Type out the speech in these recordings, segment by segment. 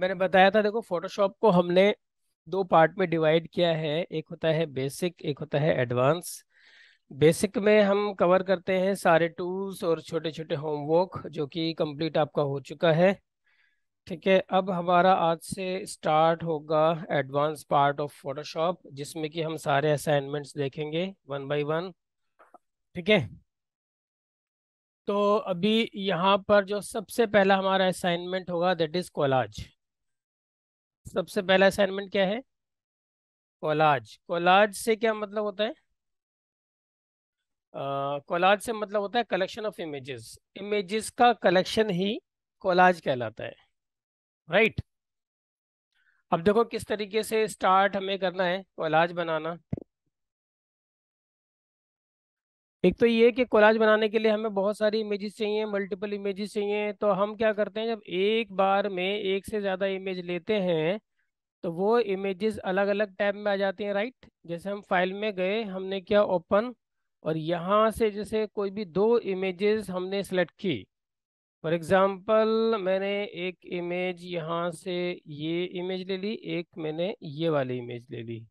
मैंने बताया था देखो फोटोशॉप को हमने दो पार्ट में डिवाइड किया है एक होता है बेसिक एक होता है एडवांस बेसिक में हम कवर करते हैं सारे टूल्स और छोटे छोटे होमवर्क जो कि कंप्लीट आपका हो चुका है ठीक है अब हमारा आज से स्टार्ट होगा एडवांस पार्ट ऑफ फोटोशॉप जिसमें कि हम सारे असाइनमेंट्स देखेंगे वन बाय वन ठीक है तो अभी यहाँ पर जो सबसे पहला हमारा असाइनमेंट होगा दैट इज कोलाज सबसे पहला असाइनमेंट क्या है कोलाज कोलाज से क्या मतलब होता है कोलाज uh, से मतलब होता है कलेक्शन ऑफ इमेजेस इमेजेस का कलेक्शन ही कोलाज कहलाता है राइट right? अब देखो किस तरीके से स्टार्ट हमें करना है कोलाज बनाना एक तो ये कि कोलाज बनाने के लिए हमें बहुत सारी इमेजेस चाहिए मल्टीपल इमेजेस चाहिए तो हम क्या करते हैं जब एक बार में एक से ज़्यादा इमेज लेते हैं तो वो इमेजेस अलग अलग टैब में आ जाती हैं राइट जैसे हम फाइल में गए हमने किया ओपन और यहाँ से जैसे कोई भी दो इमेजेस हमने सेलेक्ट की फॉर एग्ज़ाम्पल मैंने एक इमेज यहाँ से ये इमेज ले ली एक मैंने ये वाली इमेज ले ली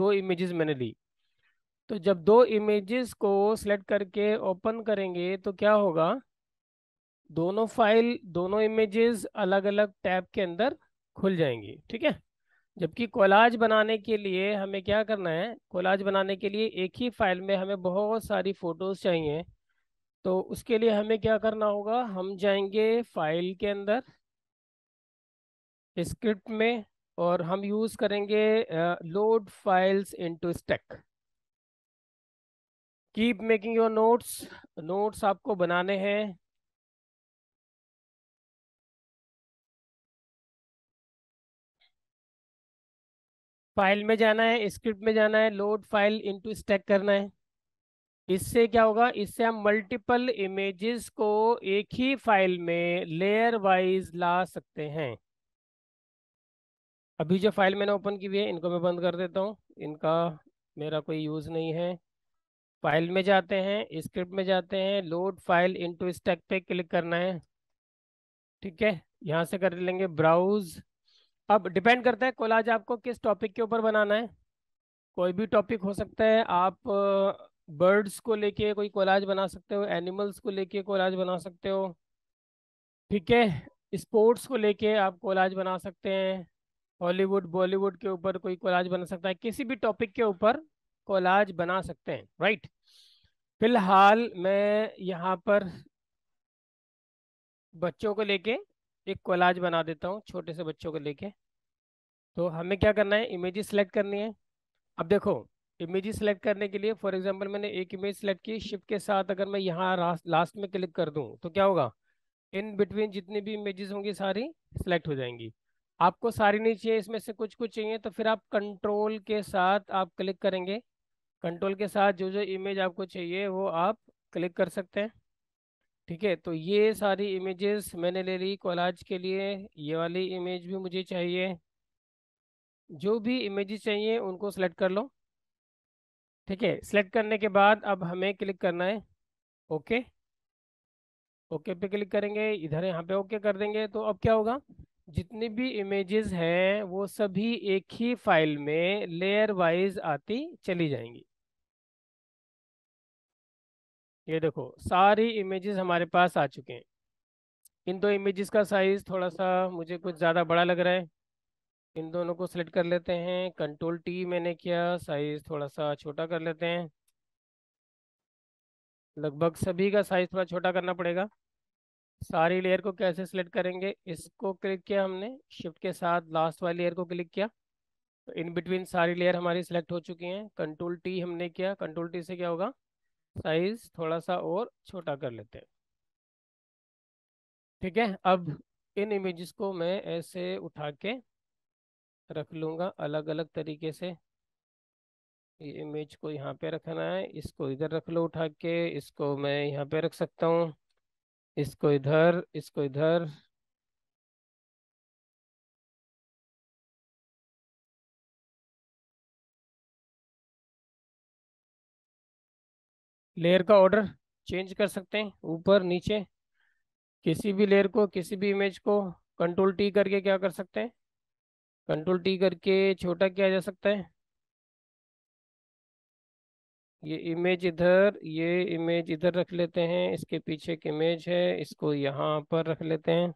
दो इमेजेस मैंने ली तो जब दो इमेजेस को सिलेक्ट करके ओपन करेंगे तो क्या होगा दोनों फाइल दोनों इमेजेस अलग अलग टैब के अंदर खुल जाएंगी ठीक है जबकि कोलाज बनाने के लिए हमें क्या करना है कोलाज बनाने के लिए एक ही फाइल में हमें बहुत सारी फ़ोटोज़ चाहिए तो उसके लिए हमें क्या करना होगा हम जाएंगे फाइल के अंदर स्क्रिप्ट में और हम यूज़ करेंगे load files into stack keep making your notes notes आपको बनाने हैं फाइल में जाना है स्क्रिप्ट में जाना है लोड फाइल इनटू स्टैक करना है इससे क्या होगा इससे हम मल्टीपल इमेजेस को एक ही फाइल में लेयर वाइज ला सकते हैं अभी जो फाइल मैंने ओपन की हुई है इनको मैं बंद कर देता हूँ इनका मेरा कोई यूज़ नहीं है फाइल में जाते हैं स्क्रिप्ट में जाते हैं लोड फाइल इनटू स्टैक पे क्लिक करना है ठीक है यहाँ से कर लेंगे ब्राउज अब डिपेंड करता है कोलाज आपको किस टॉपिक के ऊपर बनाना है कोई भी टॉपिक हो सकता है आप बर्ड्स को लेके कोई कोलाज बना सकते हो एनिमल्स को लेके कोलाज बना सकते हो ठीक है स्पोर्ट्स को लेके आप कोलाज बना सकते हैं हॉलीवुड बॉलीवुड के ऊपर कोई कोलाज बना सकता है किसी भी टॉपिक के ऊपर कोलाज बना सकते हैं राइट फिलहाल मैं यहाँ पर बच्चों को लेके एक कोलाज बना देता हूँ छोटे से बच्चों को लेके तो हमें क्या करना है इमेज सेलेक्ट करनी है अब देखो इमेज सेलेक्ट करने के लिए फॉर एग्जांपल मैंने एक इमेज सेलेक्ट की शिप के साथ अगर मैं यहाँ लास्ट में क्लिक कर दूँ तो क्या होगा इन बिटवीन जितनी भी इमेजेस होंगी सारी सेलेक्ट हो जाएंगी आपको सारी नहीं चाहिए इसमें से कुछ कुछ चाहिए तो फिर आप कंट्रोल के साथ आप क्लिक करेंगे कंट्रोल के साथ जो जो इमेज आपको चाहिए वो आप क्लिक कर सकते हैं ठीक है तो ये सारी इमेजेस मैंने ले ली कॉलाज के लिए ये वाली इमेज भी मुझे चाहिए जो भी इमेजेस चाहिए उनको सेलेक्ट कर लो ठीक है सिलेक्ट करने के बाद अब हमें क्लिक करना है ओके ओके पे क्लिक करेंगे इधर यहाँ पे ओके कर देंगे तो अब क्या होगा जितनी भी इमेजेस हैं वो सभी एक ही फाइल में लेयर वाइज आती चली जाएंगी ये देखो सारी इमेजेस हमारे पास आ चुके हैं इन दो इमेजेस का साइज थोड़ा सा मुझे कुछ ज़्यादा बड़ा लग रहा है इन दोनों को सिलेक्ट कर लेते हैं कंट्रोल टी मैंने किया साइज थोड़ा सा छोटा कर लेते हैं लगभग सभी का साइज थोड़ा छोटा करना पड़ेगा सारी लेयर को कैसे सिलेक्ट करेंगे इसको क्लिक किया हमने शिफ्ट के साथ लास्ट वाली लेयर को क्लिक किया तो इन बिटवीन सारी लेयर हमारी सिलेक्ट हो चुकी हैं कंट्रोल टी हमने किया कंट्रोल टी से क्या होगा साइज थोड़ा सा और छोटा कर लेते हैं ठीक है अब इन इमेजेस को मैं ऐसे उठा के रख लूँगा अलग अलग तरीके से ये इमेज को यहाँ पे रखना है इसको इधर रख लो उठा के इसको मैं यहाँ पे रख सकता हूँ इसको इधर इसको इधर लेयर का ऑर्डर चेंज कर सकते हैं ऊपर नीचे किसी भी लेयर को किसी भी इमेज को कंट्रोल टी करके क्या कर सकते हैं कंट्रोल टी करके छोटा किया जा सकता है ये इमेज इधर ये इमेज इधर रख लेते हैं इसके पीछे एक इमेज है इसको यहाँ पर रख लेते हैं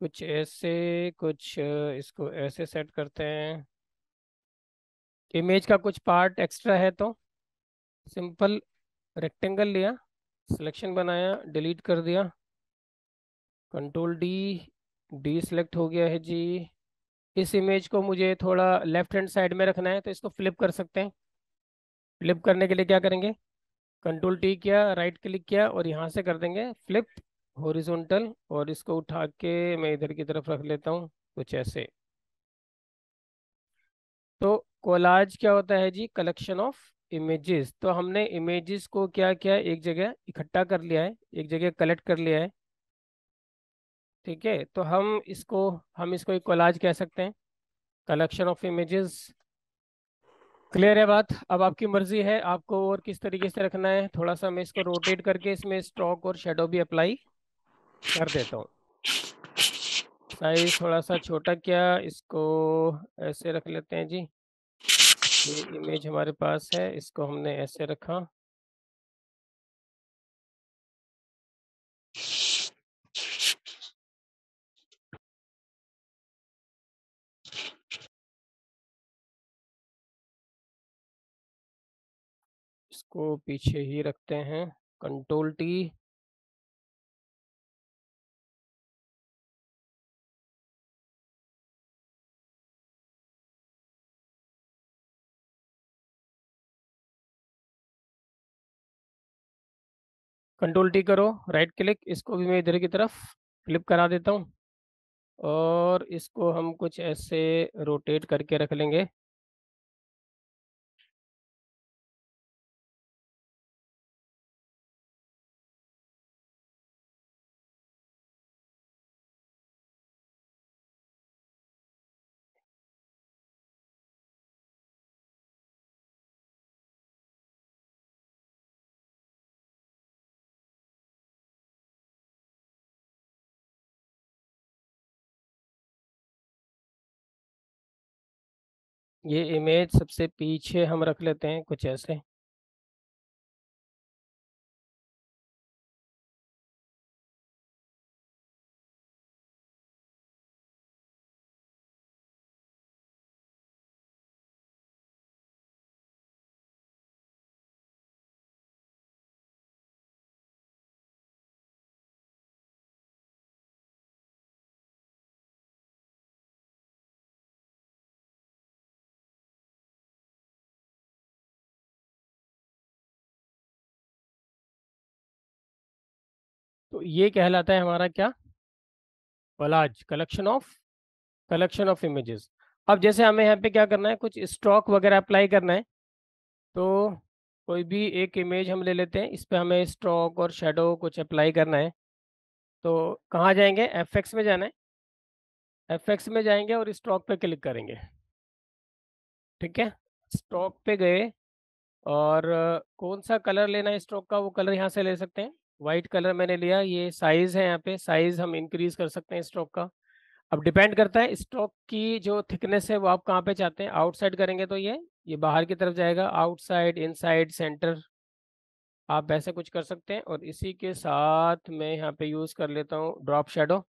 कुछ ऐसे कुछ इसको ऐसे सेट करते हैं इमेज का कुछ पार्ट एक्स्ट्रा है तो सिंपल रेक्टेंगल लिया सिलेक्शन बनाया डिलीट कर दिया कंट्रोल डी डी सेलेक्ट हो गया है जी इस इमेज को मुझे थोड़ा लेफ्ट हैंड साइड में रखना है तो इसको फ्लिप कर सकते हैं फ्लिप करने के लिए क्या करेंगे कंट्रोल टी किया राइट क्लिक किया और यहाँ से कर देंगे फ्लिप हॉरिजॉन्टल और इसको उठा के मैं इधर की तरफ रख लेता हूँ कुछ ऐसे तो कोलाज क्या होता है जी कलेक्शन ऑफ इमेजेस तो हमने इमेजेस को क्या क्या एक जगह इकट्ठा कर लिया है एक जगह कलेक्ट कर लिया है ठीक है तो हम इसको हम इसको एक कोलाज कह सकते हैं कलेक्शन ऑफ इमेजेस क्लियर है बात अब आपकी मर्जी है आपको और किस तरीके से रखना है थोड़ा सा मैं इसको रोटेट करके इसमें स्ट्रोक और शेडो भी अप्लाई कर देता हूँ साइज थोड़ा सा छोटा क्या इसको ऐसे रख लेते हैं जी ये इमेज हमारे पास है इसको हमने ऐसे रखा इसको पीछे ही रखते हैं कंट्रोल टी कंट्रोल टी करो राइट क्लिक इसको भी मैं इधर की तरफ फ्लिप करा देता हूँ और इसको हम कुछ ऐसे रोटेट करके रख लेंगे ये इमेज सबसे पीछे हम रख लेते हैं कुछ ऐसे तो ये कहलाता है हमारा क्या collage collection of collection of images अब जैसे हमें यहाँ पे क्या करना है कुछ स्टॉक वगैरह अप्लाई करना है तो कोई भी एक इमेज हम ले लेते हैं इस पर हमें स्टॉक और शेडो कुछ अप्लाई करना है तो कहाँ जाएंगे एफ में जाना है एफ में जाएंगे और स्टॉक पे क्लिक करेंगे ठीक है स्टॉक पे गए और कौन सा कलर लेना है स्ट्रोक का वो कलर यहाँ से ले सकते हैं वाइट कलर मैंने लिया ये साइज है यहाँ पे साइज हम इंक्रीज कर सकते हैं स्ट्रोक का अब डिपेंड करता है स्टॉक की जो थिकनेस है वो आप कहाँ पे चाहते हैं आउटसाइड करेंगे तो ये ये बाहर की तरफ जाएगा आउटसाइड इनसाइड सेंटर आप ऐसे कुछ कर सकते हैं और इसी के साथ मैं यहाँ पे यूज़ कर लेता हूँ ड्रॉप शेडो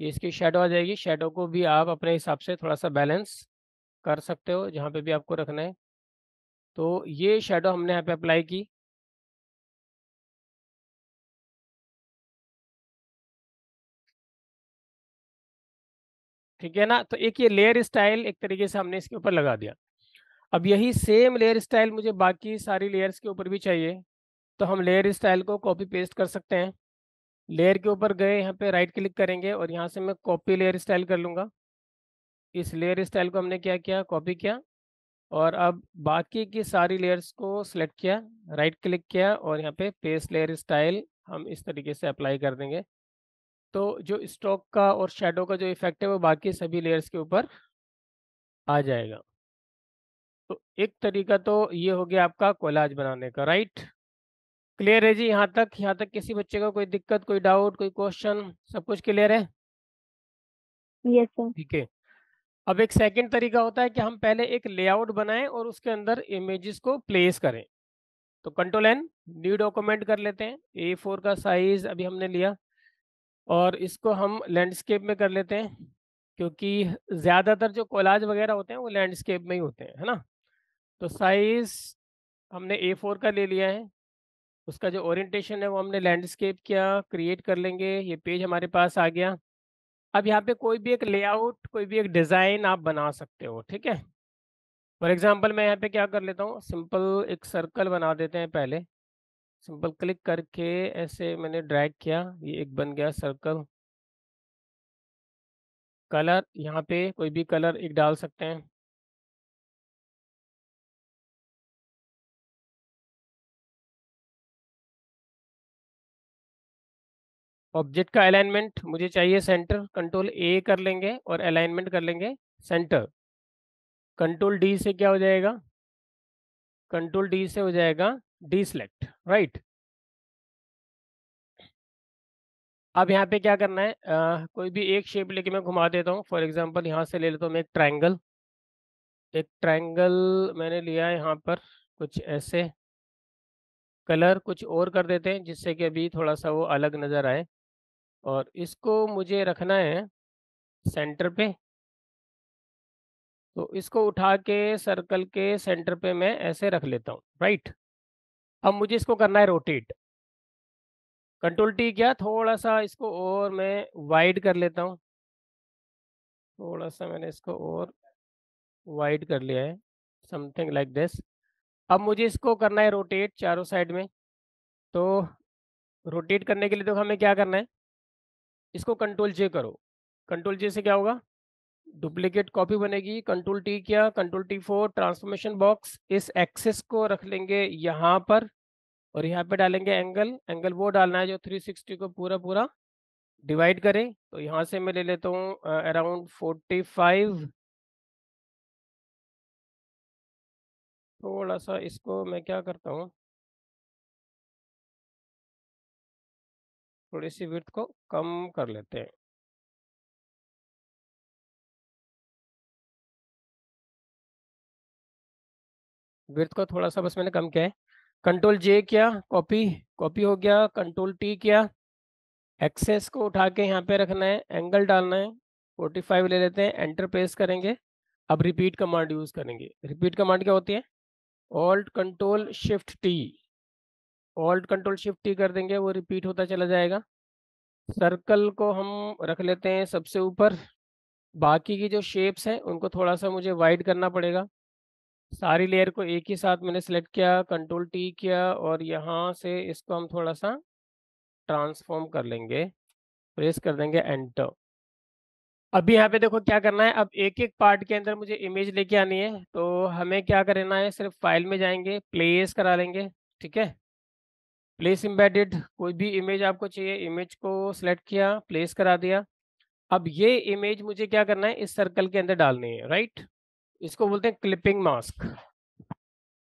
ये इसकी शेडो आ जाएगी शेडो को भी आप अपने हिसाब से थोड़ा सा बैलेंस कर सकते हो जहाँ पे भी आपको रखना है तो ये शेडो हमने यहाँ पे अप्लाई की ठीक है ना तो एक ये लेयर स्टाइल एक तरीके से हमने इसके ऊपर लगा दिया अब यही सेम लेयर स्टाइल मुझे बाकी सारी लेयर्स के ऊपर भी चाहिए तो हम लेयर स्टाइल को कॉपी पेस्ट कर सकते हैं लेयर के ऊपर गए यहाँ पे राइट क्लिक करेंगे और यहाँ से मैं कॉपी लेयर स्टाइल कर लूँगा इस लेयर स्टाइल को हमने क्या किया कॉपी किया और अब बाकी की सारी लेयर्स को सिलेक्ट किया राइट क्लिक किया और यहाँ पे पेस्ट लेयर स्टाइल हम इस तरीके से अप्लाई कर देंगे तो जो स्टॉक का और शेडो का जो इफेक्ट है वो बाकी सभी लेयर्स के ऊपर आ जाएगा तो एक तरीका तो ये हो गया आपका कोलाज बनाने का राइट क्लियर है जी यहाँ तक यहाँ तक किसी बच्चे का कोई दिक्कत कोई डाउट कोई क्वेश्चन सब कुछ क्लियर है यस सर ठीक है अब एक सेकंड तरीका होता है कि हम पहले एक लेआउट बनाएं और उसके अंदर इमेजेस को प्लेस करें तो कंट्रोल एन न्यू डॉक्यूमेंट कर लेते हैं ए फोर का साइज अभी हमने लिया और इसको हम लैंडस्केप में कर लेते हैं क्योंकि ज़्यादातर जो कोलाज वगैरह होते हैं वो लैंडस्केप में ही होते हैं है ना तो साइज़ हमने ए फोर का ले लिया है उसका जो ओरिएंटेशन है वो हमने लैंडस्केप किया क्रिएट कर लेंगे ये पेज हमारे पास आ गया अब यहाँ पे कोई भी एक लेआउट कोई भी एक डिज़ाइन आप बना सकते हो ठीक है फॉर एग्जाम्पल मैं यहाँ पे क्या कर लेता हूँ सिंपल एक सर्कल बना देते हैं पहले सिंपल क्लिक करके ऐसे मैंने ड्रैग किया ये एक बन गया सर्कल कलर यहाँ पे कोई भी कलर एक डाल सकते हैं ऑब्जेक्ट का अलाइनमेंट मुझे चाहिए सेंटर कंट्रोल ए कर लेंगे और अलाइनमेंट कर लेंगे सेंटर कंट्रोल डी से क्या हो जाएगा कंट्रोल डी से हो जाएगा deselect right अब यहाँ पे क्या करना है आ, कोई भी एक शेप लेके मैं घुमा देता हूँ फॉर एग्जाम्पल यहाँ से ले लेता हूँ मैं एक ट्राइंगल एक ट्राइंगल मैंने लिया है यहाँ पर कुछ ऐसे कलर कुछ और कर देते हैं जिससे कि अभी थोड़ा सा वो अलग नज़र आए और इसको मुझे रखना है सेंटर पे तो इसको उठा के सर्कल के सेंटर पे मैं ऐसे रख लेता हूँ राइट अब मुझे इसको करना है रोटेट कंट्रोल टी क्या थोड़ा सा इसको और मैं वाइड कर लेता हूँ थोड़ा सा मैंने इसको और वाइड कर लिया है समथिंग लाइक दिस अब मुझे इसको करना है रोटेट चारों साइड में तो रोटेट करने के लिए तो हमें क्या करना है इसको कंट्रोल जे करो कंट्रोल जे से क्या होगा डुप्लीकेट कॉपी बनेगी कंट्रोल टी क्या control T for transformation box इस एक्सेस को रख लेंगे यहाँ पर और यहाँ पे डालेंगे एंगल एंगल वो डालना है जो 360 को पूरा पूरा डिवाइड करें तो यहाँ से मैं ले लेता हूँ अराउंड 45 थोड़ा सा इसको मैं क्या करता हूँ थोड़ी सी वर्थ को कम कर लेते हैं विर्थ का थोड़ा सा बस मैंने कम किया है कंट्रोल जे किया कॉपी कॉपी हो गया कंट्रोल टी किया एक्सेस को उठा के यहाँ पे रखना है एंगल डालना है 45 ले लेते हैं एंटर प्रेस करेंगे अब रिपीट कमांड यूज़ करेंगे रिपीट कमांड क्या होती है alt control shift T alt control shift T कर देंगे वो रिपीट होता चला जाएगा सर्कल को हम रख लेते हैं सबसे ऊपर बाकी की जो शेप्स हैं उनको थोड़ा सा मुझे वाइड करना पड़ेगा सारी लेयर को एक ही साथ मैंने सेलेक्ट किया कंट्रोल टी किया और यहाँ से इसको हम थोड़ा सा ट्रांसफॉर्म कर लेंगे प्रेस कर देंगे एंटर अभी यहाँ पे देखो क्या करना है अब एक एक पार्ट के अंदर मुझे इमेज लेके आनी है तो हमें क्या करना है सिर्फ फाइल में जाएंगे प्लेस करा लेंगे ठीक है प्लेस इम्बेडेड कोई भी इमेज आपको चाहिए इमेज को सिलेक्ट किया प्लेस करा दिया अब ये इमेज मुझे क्या करना है इस सर्कल के अंदर डालनी है राइट इसको बोलते हैं क्लिपिंग मास्क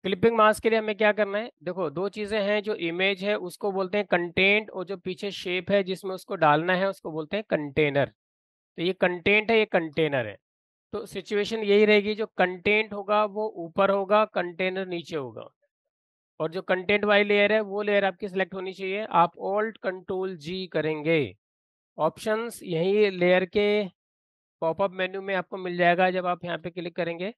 क्लिपिंग मास्क के लिए हमें क्या करना है देखो दो चीजें हैं जो इमेज है उसको बोलते हैं कंटेंट और जो पीछे शेप है जिसमें उसको डालना है उसको बोलते हैं कंटेनर तो ये कंटेंट है ये कंटेनर है तो सिचुएशन यही रहेगी जो कंटेंट होगा वो ऊपर होगा कंटेनर नीचे होगा और जो कंटेंट वाली लेयर है वो लेयर आपकी सिलेक्ट होनी चाहिए आप ऑल्ट कंट्रोल जी करेंगे ऑप्शंस यही लेयर के पॉपअप मेन्यू में आपको मिल जाएगा जब आप यहाँ पे क्लिक करेंगे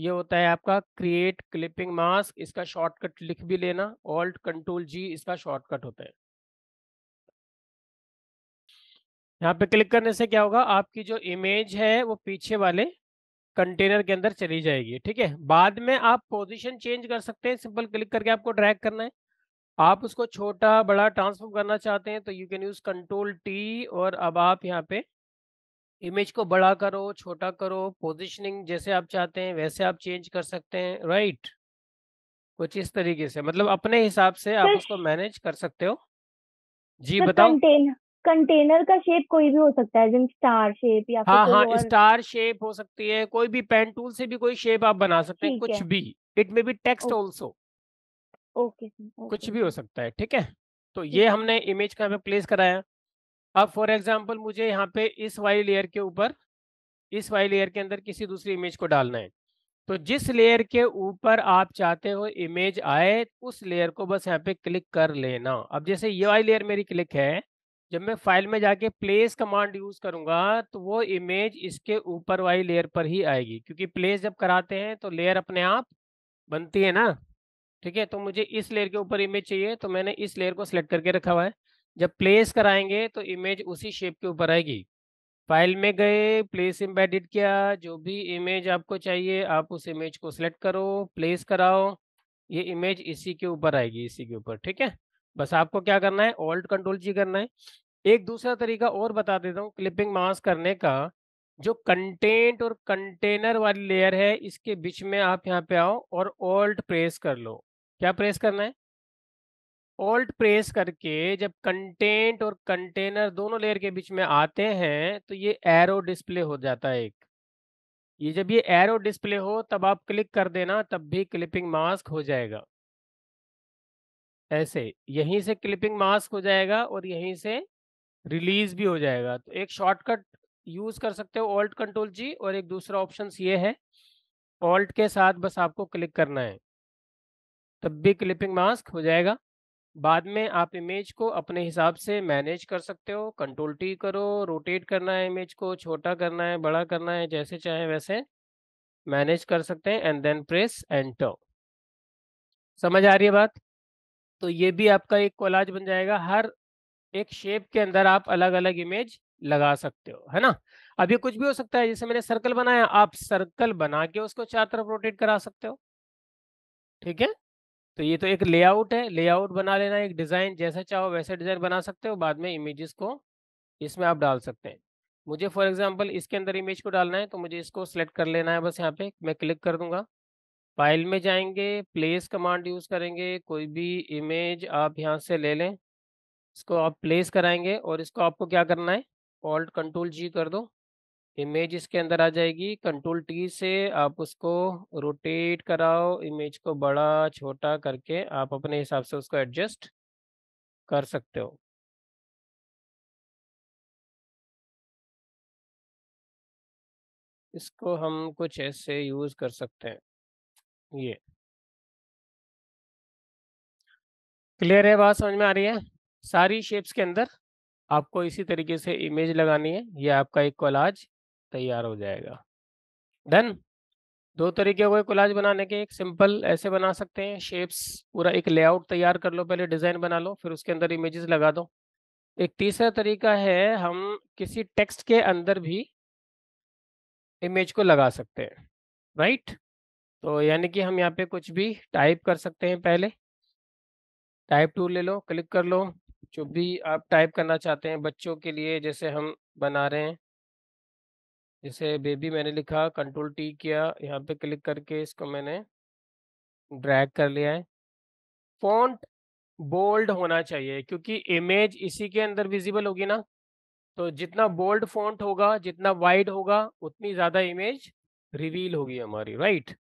ये होता है आपका क्रिएट क्लिपिंग मास्क इसका शॉर्टकट लिख भी लेना ऑल्ट कंट्रोल जी इसका शॉर्टकट होता है यहाँ पे क्लिक करने से क्या होगा आपकी जो इमेज है वो पीछे वाले कंटेनर के अंदर चली जाएगी ठीक है बाद में आप पोजीशन चेंज कर सकते हैं सिंपल क्लिक करके आपको ड्रैग करना है आप उसको छोटा बड़ा ट्रांसफॉर्म करना चाहते हैं तो you can use control T और अब आप यहाँ पे इमेज को बड़ा करो छोटा करो पोजिशनिंग जैसे आप चाहते हैं वैसे आप चेंज कर सकते हैं राइट कुछ इस तरीके से मतलब अपने हिसाब से आप उसको मैनेज कर सकते हो जी बताओ कंटेनर का शेप कोई भी हो सकता है जैसे स्टार शेप या हाँ हाँ स्टार शेप हो सकती है कोई भी पेन टूल से भी कोई शेप आप बना सकते हैं कुछ है। भी it may be text also okay कुछ भी हो सकता है ठीक है तो ये हमने इमेज का हमें प्लेस कराया अब फॉर एग्जाम्पल मुझे यहाँ पे इस वाई लेयर के ऊपर इस वाई लेयर के अंदर किसी दूसरी इमेज को डालना है तो जिस लेयर के ऊपर आप चाहते हो इमेज आए उस लेयर को बस यहाँ पे क्लिक कर लेना अब जैसे ये वाई लेयर मेरी क्लिक है जब मैं फाइल में जाके प्लेस कमांड यूज करूंगा तो वो इमेज इसके ऊपर वाई लेयर पर ही आएगी क्योंकि प्लेस जब कराते हैं तो लेयर अपने आप बनती है ना ठीक है तो मुझे इस लेयर के ऊपर इमेज चाहिए तो मैंने इस लेयर को सिलेक्ट करके रखा हुआ है जब प्लेस कराएंगे तो इमेज उसी शेप के ऊपर आएगी फाइल में गए प्लेस इम्बेडिड किया जो भी इमेज आपको चाहिए आप उस इमेज को सिलेक्ट करो प्लेस कराओ ये इमेज इसी के ऊपर आएगी इसी के ऊपर ठीक है बस आपको क्या करना है ऑल्ट कंट्रोल जी करना है एक दूसरा तरीका और बता देता हूँ क्लिपिंग मास करने का जो कंटेंट और कंटेनर वाली लेयर है इसके बीच में आप यहाँ पे आओ और ऑल्ट प्रेस कर लो क्या प्रेस करना है ऑल्ट प्रेस करके जब कंटेंट और कंटेनर दोनों लेयर के बीच में आते हैं तो ये एरो डिस्प्ले हो जाता है एक ये जब ये एरो डिस्प्ले हो तब आप क्लिक कर देना तब भी क्लिपिंग मास्क हो जाएगा ऐसे यहीं से क्लिपिंग मास्क हो जाएगा और यहीं से रिलीज भी हो जाएगा तो एक शॉर्टकट यूज कर सकते हो ऑल्ट कंट्रोल जी और एक दूसरा ऑप्शन ये है ऑल्ट के साथ बस आपको क्लिक करना है तब भी क्लिपिंग मास्क हो जाएगा बाद में आप इमेज को अपने हिसाब से मैनेज कर सकते हो कंट्रोल टी करो रोटेट करना है इमेज को छोटा करना है बड़ा करना है जैसे चाहे वैसे मैनेज कर सकते हैं एंड देन प्रेस एंटर समझ आ रही है बात तो ये भी आपका एक कोलाज बन जाएगा हर एक शेप के अंदर आप अलग अलग इमेज लगा सकते हो है ना अभी कुछ भी हो सकता है जैसे मैंने सर्कल बनाया आप सर्कल बना के उसको चार तरफ रोटेट करा सकते हो ठीक है तो ये तो एक लेआउट है लेआउट बना लेना एक डिज़ाइन जैसा चाहो वैसे डिज़ाइन बना सकते हो बाद में इमेजेस को इसमें आप डाल सकते हैं मुझे फॉर एग्जांपल इसके अंदर इमेज को डालना है तो मुझे इसको सिलेक्ट कर लेना है बस यहाँ पे मैं क्लिक कर दूंगा फाइल में जाएंगे प्लेस कमांड यूज़ करेंगे कोई भी इमेज आप यहाँ से ले लें इसको आप प्लेस कराएंगे और इसको आपको क्या करना है ऑल्ट कंट्रोल जी कर दो इमेज इसके अंदर आ जाएगी कंट्रोल टी से आप उसको रोटेट कराओ इमेज को बड़ा छोटा करके आप अपने हिसाब से उसको एडजस्ट कर सकते हो इसको हम कुछ ऐसे यूज कर सकते हैं ये क्लियर है बात समझ में आ रही है सारी शेप्स के अंदर आपको इसी तरीके से इमेज लगानी है ये आपका एक कोलाज तैयार हो जाएगा देन दो तरीके हो गए कोलाज बनाने के एक सिंपल ऐसे बना सकते हैं शेप्स पूरा एक लेआउट तैयार कर लो पहले डिज़ाइन बना लो फिर उसके अंदर इमेजेस लगा दो एक तीसरा तरीका है हम किसी टेक्स्ट के अंदर भी इमेज को लगा सकते हैं राइट तो यानी कि हम यहाँ पे कुछ भी टाइप कर सकते हैं पहले टाइप टू ले लो क्लिक कर लो जो भी आप टाइप करना चाहते हैं बच्चों के लिए जैसे हम बना रहे हैं जैसे बेबी मैंने लिखा कंट्रोल टी किया यहाँ पे क्लिक करके इसको मैंने ड्रैग कर लिया है फॉन्ट बोल्ड होना चाहिए क्योंकि इमेज इसी के अंदर विजिबल होगी ना तो जितना बोल्ड फॉन्ट होगा जितना वाइड होगा उतनी ज़्यादा इमेज रिवील होगी हमारी राइट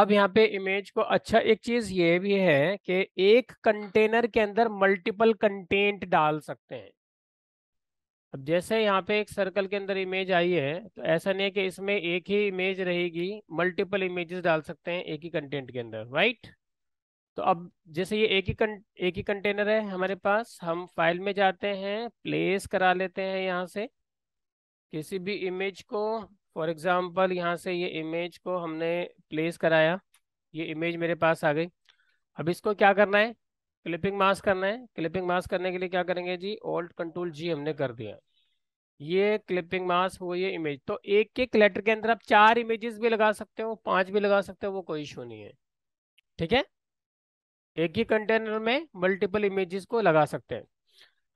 अब यहाँ पे इमेज को अच्छा एक चीज़ ये भी है कि एक कंटेनर के अंदर मल्टीपल कंटेंट डाल सकते हैं अब जैसे यहाँ पे एक सर्कल के अंदर इमेज आई है तो ऐसा नहीं है कि इसमें एक ही इमेज रहेगी मल्टीपल इमेजेस डाल सकते हैं एक ही कंटेंट के अंदर राइट तो अब जैसे ये एक ही कं, एक ही कंटेनर है हमारे पास हम फाइल में जाते हैं प्लेस करा लेते हैं यहाँ से किसी भी इमेज को फॉर एग्ज़ाम्पल यहाँ से ये इमेज को हमने प्लेस कराया ये इमेज मेरे पास आ गई अब इसको क्या करना है क्लिपिंग मास करना है क्लिपिंग मास करने के लिए क्या करेंगे जी ऑल्ट कंट्रोल जी हमने कर दिया ये क्लिपिंग मास वो ये इमेज तो एक एक लेटर के अंदर आप चार इमेजेस भी लगा सकते हो पांच भी लगा सकते हो वो कोई इशू नहीं है ठीक है एक ही कंटेनर में मल्टीपल इमेजेस को लगा सकते हैं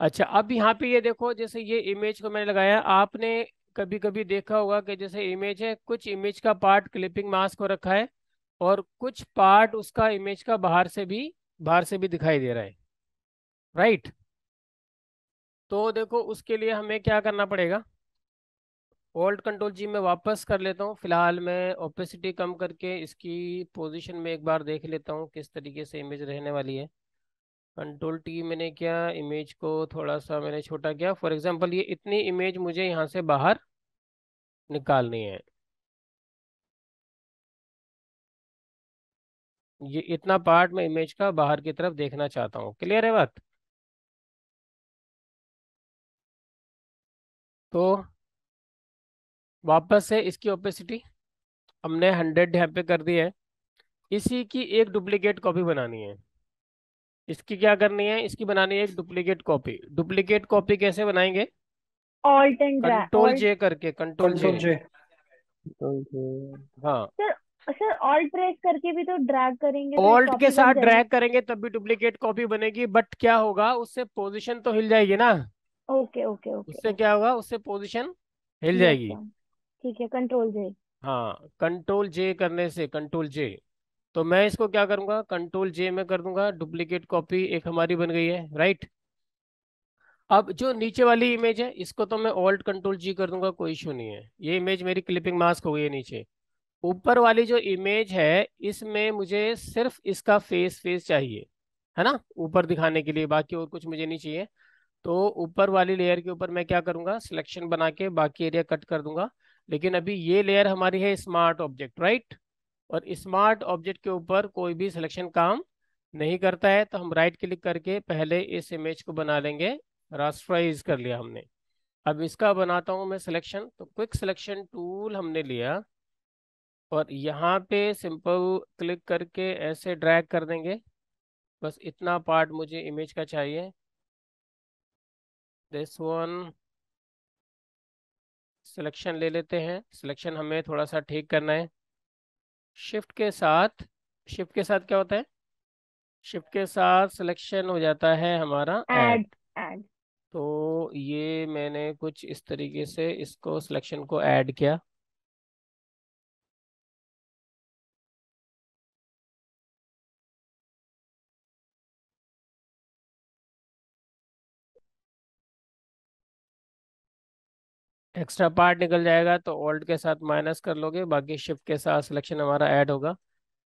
अच्छा अब यहाँ पे ये देखो जैसे ये इमेज को मैंने लगाया आपने कभी कभी देखा होगा कि जैसे इमेज है कुछ इमेज का पार्ट क्लिपिंग मास्क को रखा है और कुछ पार्ट उसका इमेज का बाहर से भी बाहर से भी दिखाई दे रहा है राइट right? तो देखो उसके लिए हमें क्या करना पड़ेगा ओल्ड कंट्रोल जी मैं वापस कर लेता हूँ फिलहाल मैं ओपेसिटी कम करके इसकी पोजीशन में एक बार देख लेता हूँ किस तरीके से इमेज रहने वाली है कंट्रोल टी मैंने क्या इमेज को थोड़ा सा मैंने छोटा किया फॉर एग्जांपल ये इतनी इमेज मुझे यहाँ से बाहर निकालनी है ये इतना पार्ट में इमेज का बाहर की तरफ देखना चाहता हूँ क्लियर है बात तो वापस से इसकी ओपेसिटी हमने हंड्रेड यहाँ पे कर दी है इसी की एक डुप्लीकेट कॉपी बनानी है इसकी क्या करनी है इसकी बनानी है एक डुप्लीकेट कॉपी डुप्लीकेट कॉपी कैसे बनाएंगे कंट्रोल जे करके कंट्रोल जे हाँ सर ऑल्ट प्रेस करके भी तो ड्रैग करेंगे ऑल्ट तो के साथ ड्रैग करेंगे तब भी डुप्लीकेट कॉपी बनेगी बट क्या होगा उससे पोजीशन तो हिल जाएगी ना ओके ओके ओके उससे क्या होगा उससे पोजीशन हिल जाएगी ठीक है कंट्रोल जे हाँ कंट्रोल जे करने से कंट्रोल जे तो मैं इसको क्या करूंगा कंट्रोल जे में कर दूंगा डुप्लीकेट कॉपी एक हमारी बन गई है राइट अब जो नीचे वाली इमेज है इसको तो मैं ऑल्ट कंट्रोल जी कर दूंगा कोई इशू नहीं है ये इमेज मेरी क्लिपिंग मास्क हो गई है नीचे ऊपर वाली जो इमेज है इसमें मुझे सिर्फ इसका फेस फेस चाहिए है ना ऊपर दिखाने के लिए बाकी और कुछ मुझे नहीं चाहिए तो ऊपर वाली लेयर के ऊपर मैं क्या करूँगा सिलेक्शन बना के बाकी एरिया कट कर दूंगा लेकिन अभी ये लेयर हमारी है स्मार्ट ऑब्जेक्ट राइट और स्मार्ट ऑब्जेक्ट के ऊपर कोई भी सिलेक्शन काम नहीं करता है तो हम राइट क्लिक करके पहले इस इमेज को बना लेंगे रास्ट्राइज कर लिया हमने अब इसका बनाता हूँ मैं सिलेक्शन तो क्विक सिलेक्शन टूल हमने लिया और यहाँ पे सिंपल क्लिक करके ऐसे ड्रैग कर देंगे बस इतना पार्ट मुझे इमेज का चाहिए दिस वन सिलेक्शन ले लेते हैं सिलेक्शन हमें थोड़ा सा ठीक करना है शिफ्ट के साथ शिफ्ट के साथ क्या होता है शिफ्ट के साथ सिलेक्शन हो जाता है हमारा एड एड तो ये मैंने कुछ इस तरीके से इसको सिलेक्शन को ऐड किया एक्स्ट्रा पार्ट निकल जाएगा तो ओल्ड के साथ माइनस कर लोगे बाकी शिफ्ट के साथ सिलेक्शन हमारा ऐड होगा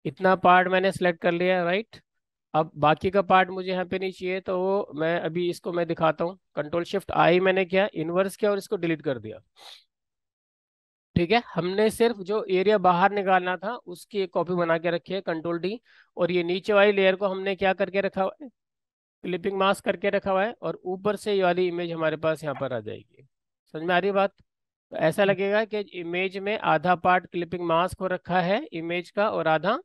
इतना पार्ट मैंने सेलेक्ट कर लिया राइट अब बाकी का पार्ट मुझे यहाँ पे नहीं चाहिए तो मैं अभी इसको मैं दिखाता हूँ कंट्रोल शिफ्ट आई मैंने किया इनवर्स किया और इसको डिलीट कर दिया ठीक है हमने सिर्फ जो एरिया बाहर निकालना था उसकी एक कॉपी बना के रखी है कंट्रोल डी और ये नीचे वाली लेयर को हमने क्या करके रखा हुआ है क्लिपिंग मास्क करके रखा हुआ है और ऊपर से ये वाली इमेज हमारे पास यहाँ पर आ जाएगी समझ में आ रही बात तो ऐसा हम्म। लगेगा कि इमेज में आधा पार्ट क्लिपिंग मास्क हो रखा है इमेज का और आधा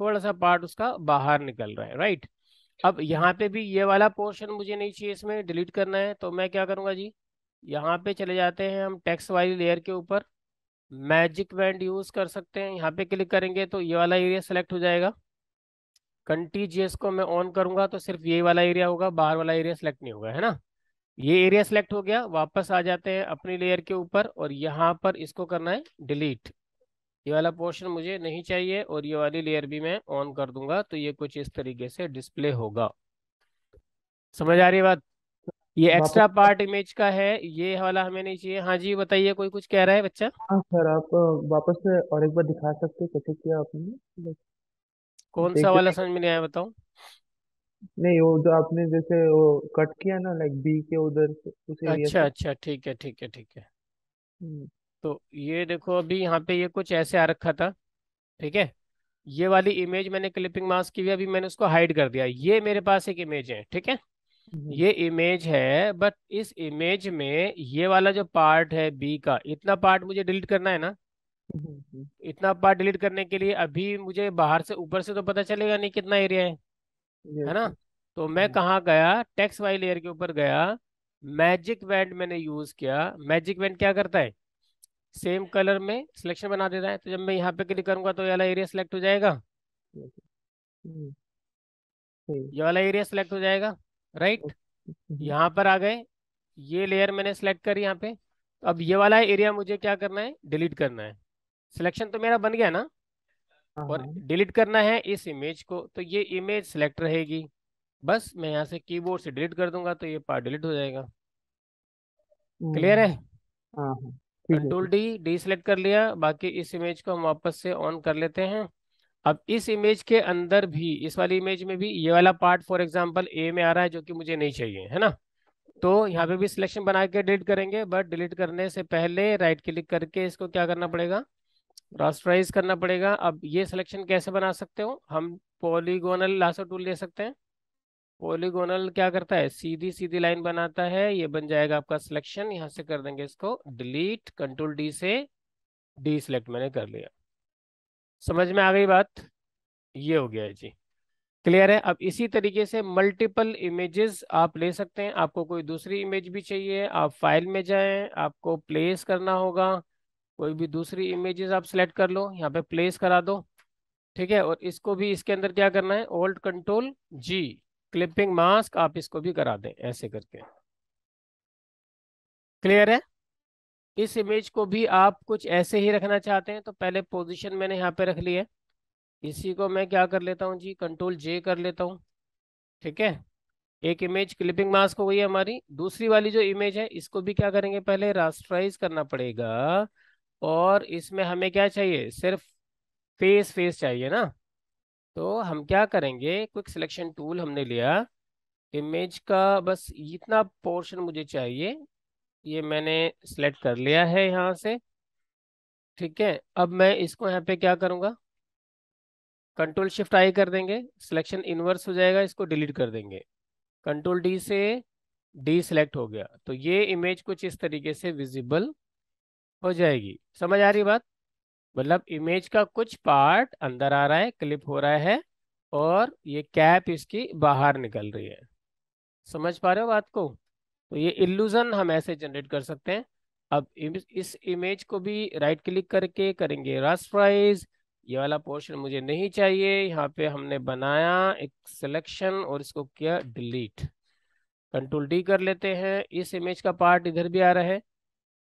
थोड़ा सा पार्ट उसका बाहर निकल रहा है राइट अब यहाँ पे भी ये वाला पोर्शन मुझे नहीं चाहिए इसमें डिलीट करना है तो मैं क्या करूँगा जी यहाँ पे चले जाते हैं हम टेक्स्ट वाली लेयर के ऊपर मैजिक बैंड यूज़ कर सकते हैं यहाँ पे क्लिक करेंगे तो ये वाला एरिया सेलेक्ट हो जाएगा कंटी को मैं ऑन करूँगा तो सिर्फ ये वाला एरिया होगा बाहर वाला एरिया सेलेक्ट नहीं होगा है ना ये एरिया सेलेक्ट हो गया वापस आ जाते हैं अपनी लेयर के ऊपर और यहाँ पर इसको करना है डिलीट ये वाला पोर्शन मुझे नहीं चाहिए और ये वाली लेयर भी मैं ऑन कर दूंगा तो ये कुछ इस तरीके से डिस्प्ले होगा समझ आ रही बात ये एक्स्ट्रा पार्ट इमेज का है ये वाला हमें नहीं चाहिए हाँ जी बताइए कोई कुछ कह रहा है बच्चा हाँ सर आप वापस से और एक बार दिखा सकते कैसे किया आपने कौन सा वाला समझ में नहीं आया बताओ नहीं वो जो आपने जैसे वो कट किया ना लाइक बी के उधर से उस एरिया अच्छा से अच्छा ठीक है ठीक है ठीक है हम्म। तो ये देखो अभी यहाँ पे ये कुछ ऐसे आ रखा था ठीक है ये वाली इमेज मैंने क्लिपिंग मास्क की हुई अभी मैंने उसको हाइड कर दिया ये मेरे पास एक इमेज है ठीक है हम्म। ये इमेज है बट इस इमेज में ये वाला जो पार्ट है बी का इतना पार्ट मुझे डिलीट करना है ना हम्म, इतना पार्ट डिलीट करने के लिए अभी मुझे बाहर से ऊपर से तो पता चलेगा नहीं कितना एरिया है है ना तो मैं हाँ। कहा गया टेक्स वाई लेयर के ऊपर गया मैजिक बैंड मैंने यूज किया मैजिक वैंड क्या करता है सेम कलर में सिलेक्शन बना देता है तो जब मैं यहाँ पे क्लिक करूंगा तो ये वाला एरिया सिलेक्ट हो जाएगा हम्म। ये वाला एरिया सिलेक्ट हो जाएगा राइट हम्म। यहाँ पर आ गए ये लेयर मैंने सेलेक्ट करी यहाँ पे अब ये वाला एरिया मुझे क्या करना है डिलीट करना है सिलेक्शन तो मेरा बन गया ना और हाँ। डिलीट करना है इस इमेज को तो ये इमेज सेलेक्ट रहेगी बस मैं यहाँ से कीबोर्ड से डिलीट कर दूंगा तो ये पार्ट डिलीट हो जाएगा क्लियर है हम्म, हाँ, हाँ, कंट्रोल डी डी सेलेक्ट कर लिया बाकी इस इमेज को हम वापस से ऑन कर लेते हैं अब इस इमेज के अंदर भी इस वाली इमेज में भी ये वाला पार्ट फॉर एग्जाम्पल ए में आ रहा है जो कि मुझे नहीं चाहिए है ना तो यहाँ पे भी सिलेक्शन बना के डिलीट करेंगे बट डिलीट करने से पहले राइट क्लिक करके इसको क्या करना पड़ेगा रास्टराइज करना पड़ेगा अब ये सिलेक्शन कैसे बना सकते हो हम पॉलीगोनल लासो टूल ले सकते हैं पॉलीगोनल क्या करता है सीधी सीधी लाइन बनाता है ये बन जाएगा आपका सिलेक्शन यहाँ से कर देंगे इसको डिलीट कंट्रोल डी से डी सिलेक्ट मैंने कर लिया समझ में आ गई बात ये हो गया है जी क्लियर है अब इसी तरीके से मल्टीपल इमेजेस आप ले सकते हैं आपको कोई दूसरी इमेज भी चाहिए आप फाइल में जाएं आपको प्लेस करना होगा कोई भी दूसरी इमेजेस आप सेलेक्ट कर लो यहाँ पे प्लेस करा दो ठीक है और इसको भी इसके अंदर क्या करना है alt control G clipping mask आप इसको भी करा दें ऐसे करके क्लियर है इस इमेज को भी आप कुछ ऐसे ही रखना चाहते हैं तो पहले पोजीशन मैंने यहाँ पे रख ली है इसी को मैं क्या कर लेता हूँ जी कंट्रोल जे कर लेता हूँ ठीक है एक इमेज क्लिपिंग मास्क हो गई है हमारी दूसरी वाली जो इमेज है इसको भी क्या करेंगे पहले रास्ट्राइज करना पड़ेगा और इसमें हमें क्या चाहिए सिर्फ फेस फेस चाहिए ना तो हम क्या करेंगे क्विक सिलेक्शन टूल हमने लिया इमेज का बस इतना पोर्शन मुझे चाहिए ये मैंने सेलेक्ट कर लिया है यहाँ से ठीक है अब मैं इसको यहाँ पे क्या करूँगा कंट्रोल शिफ्ट आई कर देंगे सिलेक्शन इनवर्स हो जाएगा इसको डिलीट कर देंगे कंट्रोल डी से डी सेलेक्ट हो गया तो ये इमेज कुछ इस तरीके से विजिबल हो जाएगी समझ आ रही बात मतलब इमेज का कुछ पार्ट अंदर आ रहा है क्लिप हो रहा है और ये कैप इसकी बाहर निकल रही है समझ पा रहे हो बात को तो ये इल्यूजन हम ऐसे जनरेट कर सकते हैं अब इस इमेज को भी राइट क्लिक करके करेंगे रास्ट्राइज ये वाला पोर्शन मुझे नहीं चाहिए यहाँ पे हमने बनाया एक सिलेक्शन और इसको किया डिलीट कंट्रोल डी कर लेते हैं इस इमेज का पार्ट इधर भी आ रहा है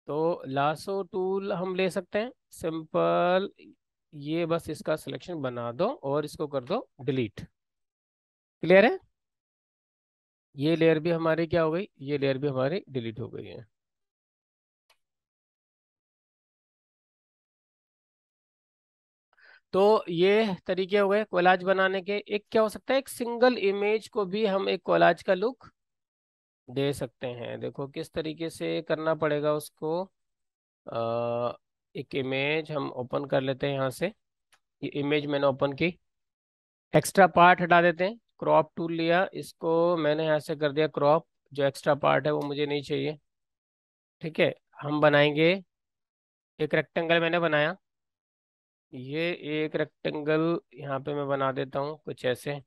तो लासो टूल हम ले सकते हैं सिंपल ये बस इसका सिलेक्शन बना दो और इसको कर दो डिलीट क्लियर है ये लेयर भी हमारी क्या हो गई ये लेयर भी हमारी डिलीट हो गई है तो ये तरीके हो गए कोलाज बनाने के एक क्या हो सकता है एक सिंगल इमेज को भी हम एक कोलाज का लुक दे सकते हैं देखो किस तरीके से करना पड़ेगा उसको आ, एक इमेज हम ओपन कर लेते हैं यहाँ से ये इमेज मैंने ओपन की एक्स्ट्रा पार्ट हटा देते हैं क्रॉप टूल लिया इसको मैंने यहाँ से कर दिया क्रॉप जो एक्स्ट्रा पार्ट है वो मुझे नहीं चाहिए ठीक है हम बनाएंगे एक रेक्टेंगल मैंने बनाया ये एक रेक्टेंगल यहाँ पे मैं बना देता हूँ कुछ ऐसे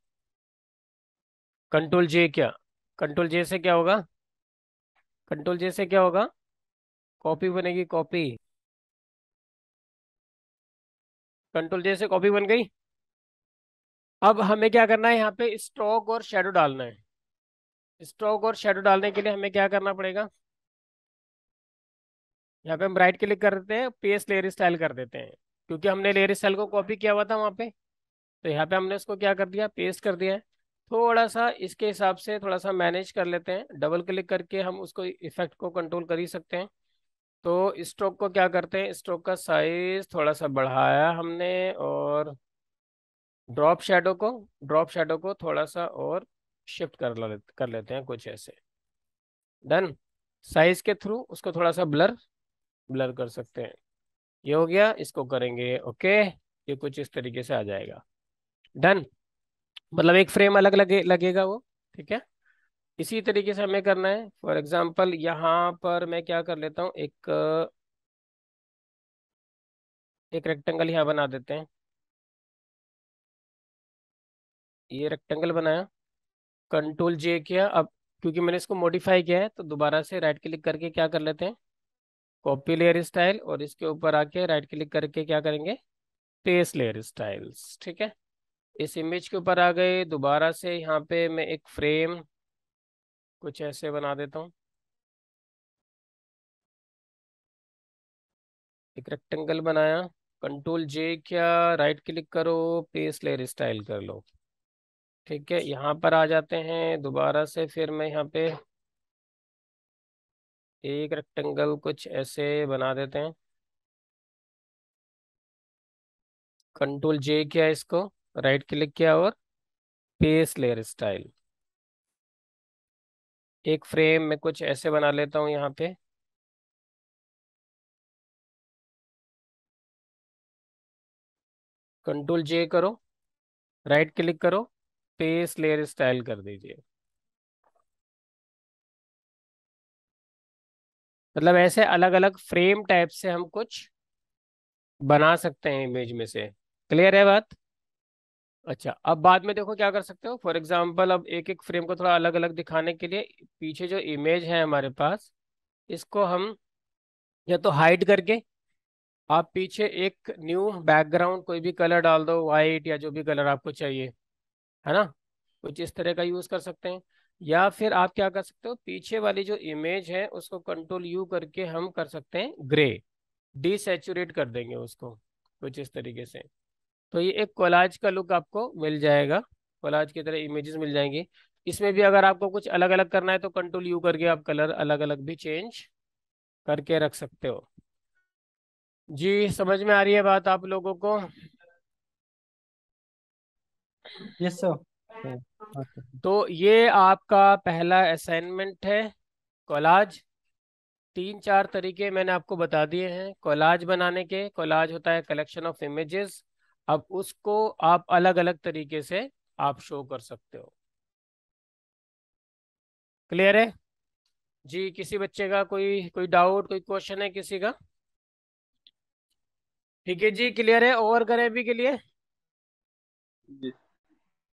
कंट्रोल जे क्या कंट्रोल जे से क्या होगा कंट्रोल जे से क्या होगा कॉपी बनेगी कॉपी कंट्रोल जे से कॉपी बन गई अब हमें क्या करना है यहाँ पे स्ट्रोक और शेडो डालना है स्ट्रोक और शेडो डालने के लिए हमें क्या करना पड़ेगा यहाँ पे हम राइट क्लिक कर देते हैं पेस्ट लेयर स्टाइल कर देते हैं क्योंकि हमने लेयर स्टाइल को कॉपी किया हुआ था वहाँ पे तो यहाँ पे हमने उसको क्या कर दिया पेस्ट कर दिया है थोड़ा सा इसके हिसाब से थोड़ा सा मैनेज कर लेते हैं डबल क्लिक करके हम उसको इफेक्ट को कंट्रोल कर ही सकते हैं तो स्ट्रोक को क्या करते हैं स्ट्रोक का साइज थोड़ा सा बढ़ाया हमने और ड्रॉप शेडो को ड्रॉप शेडो को थोड़ा सा और शिफ्ट कर ले, कर लेते हैं कुछ ऐसे डन साइज के थ्रू उसको थोड़ा सा ब्लर ब्लर कर सकते हैं ये हो गया इसको करेंगे ओके ये कुछ इस तरीके से आ जाएगा डन मतलब एक फ्रेम अलग लगे लगेगा वो ठीक है इसी तरीके से हमें करना है फॉर एग्जाम्पल यहाँ पर मैं क्या कर लेता हूँ एक एक रेक्टेंगल यहाँ बना देते हैं ये रेक्टेंगल बनाया कंट्रोल जे किया अब क्योंकि मैंने इसको मॉडिफाई किया है तो दोबारा से राइट क्लिक करके क्या कर लेते हैं कॉपी लेयर स्टाइल और इसके ऊपर आके राइट क्लिक करके क्या करेंगे पेस्ट लेयर स्टाइल्स ठीक है इस इमेज के ऊपर आ गए दोबारा से यहाँ पे मैं एक फ्रेम कुछ ऐसे बना देता हूँ एक रेक्टेंगल बनाया कंट्रोल जे क्या राइट क्लिक करो पेस लेयर स्टाइल कर लो ठीक है यहाँ पर आ जाते हैं दोबारा से फिर मैं यहाँ पे एक रेक्टेंगल कुछ ऐसे बना देते हैं कंट्रोल जे क्या इसको राइट क्लिक किया और पेस लेयर स्टाइल एक फ्रेम में कुछ ऐसे बना लेता हूं यहाँ पे कंट्रोल जे करो राइट क्लिक करो पेस लेयर स्टाइल कर दीजिए मतलब ऐसे अलग अलग फ्रेम टाइप से हम कुछ बना सकते हैं इमेज में से क्लियर है बात अच्छा अब बाद में देखो क्या कर सकते हो फॉर एग्जाम्पल अब एक एक फ्रेम को थोड़ा अलग अलग दिखाने के लिए पीछे जो इमेज है हमारे पास इसको हम या तो हाइड करके आप पीछे एक न्यू बैकग्राउंड कोई भी कलर डाल दो वाइट या जो भी कलर आपको चाहिए है ना कुछ इस तरह का यूज़ कर सकते हैं या फिर आप क्या कर सकते हो पीछे वाली जो इमेज है उसको कंट्रोल यू करके हम कर सकते हैं ग्रे डिसचुरेट कर देंगे उसको कुछ इस तरीके से तो ये एक कोलाज का लुक आपको मिल जाएगा कोलाज की तरह इमेजेस मिल जाएंगी इसमें भी अगर आपको कुछ अलग अलग करना है तो कंट्रोल यू करके आप कलर अलग अलग भी चेंज करके रख सकते हो जी समझ में आ रही है बात आप लोगों को यस सर तो ये आपका पहला असाइनमेंट है कोलाज तीन चार तरीके मैंने आपको बता दिए हैं कोलाज बनाने के कोलाज होता है कलेक्शन ऑफ इमेजेस अब उसको आप अलग अलग तरीके से आप शो कर सकते हो क्लियर है जी किसी बच्चे का कोई कोई डाउट कोई क्वेश्चन है किसी का ठीक है जी क्लियर है ओवर करें भी के लिए जी